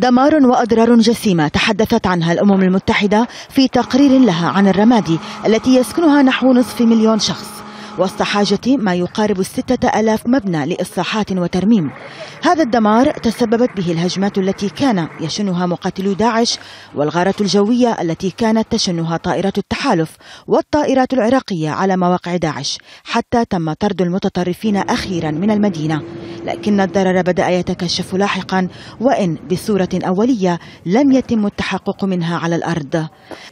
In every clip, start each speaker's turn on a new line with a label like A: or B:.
A: دمار واضرار جسيمه تحدثت عنها الامم المتحده في تقرير لها عن الرمادي التي يسكنها نحو نصف مليون شخص وسط حاجة ما يقارب الستة ألاف مبنى لإصلاحات وترميم هذا الدمار تسببت به الهجمات التي كان يشنها مقاتلو داعش والغارة الجوية التي كانت تشنها طائرات التحالف والطائرات العراقية على مواقع داعش حتى تم طرد المتطرفين أخيرا من المدينة لكن الضرر بدأ يتكشف لاحقا وإن بصورة أولية لم يتم التحقق منها على الأرض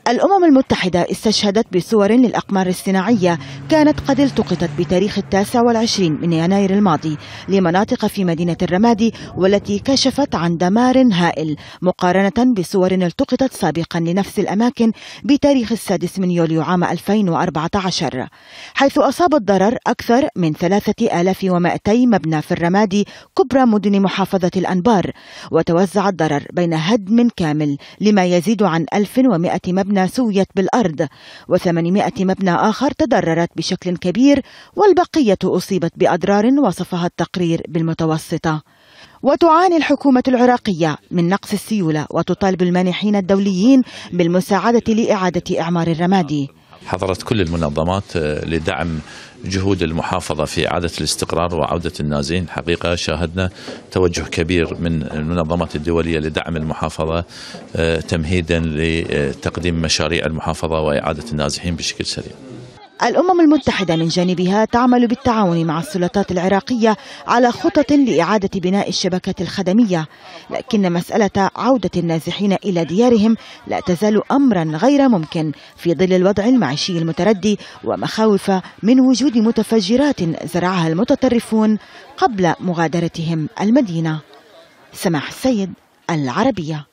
A: الأمم المتحدة استشهدت بصور للأقمار الصناعية كانت قد التقطت بتاريخ التاسع والعشرين من يناير الماضي لمناطق في مدينة الرمادي والتي كشفت عن دمار هائل مقارنة بصور التقطت سابقا لنفس الأماكن بتاريخ السادس من يوليو عام 2014 حيث أصاب الضرر أكثر من 3200 مبنى في الرمادي كبرى مدن محافظة الأنبار وتوزع الضرر بين هدم كامل لما يزيد عن 1100 مبنى سويت بالأرض و800 مبنى آخر تضررت بشكل كبير كبير والبقية أصيبت بأضرار وصفها التقرير بالمتوسطة وتعاني الحكومة العراقية من نقص السيولة وتطالب المانحين الدوليين بالمساعدة لإعادة إعمار الرمادي
B: حضرت كل المنظمات آه، لدعم جهود المحافظة في إعادة الاستقرار وعودة النازحين حقيقة شاهدنا توجه كبير من المنظمات الدولية لدعم المحافظة آه، تمهيدا لتقديم مشاريع المحافظة وإعادة النازحين بشكل سريع
A: الأمم المتحدة من جانبها تعمل بالتعاون مع السلطات العراقية على خطط لإعادة بناء الشبكات الخدمية لكن مسألة عودة النازحين إلى ديارهم لا تزال أمرا غير ممكن في ظل الوضع المعيشي المتردي ومخاوف من وجود متفجرات زرعها المتطرفون قبل مغادرتهم المدينة سماح السيد العربية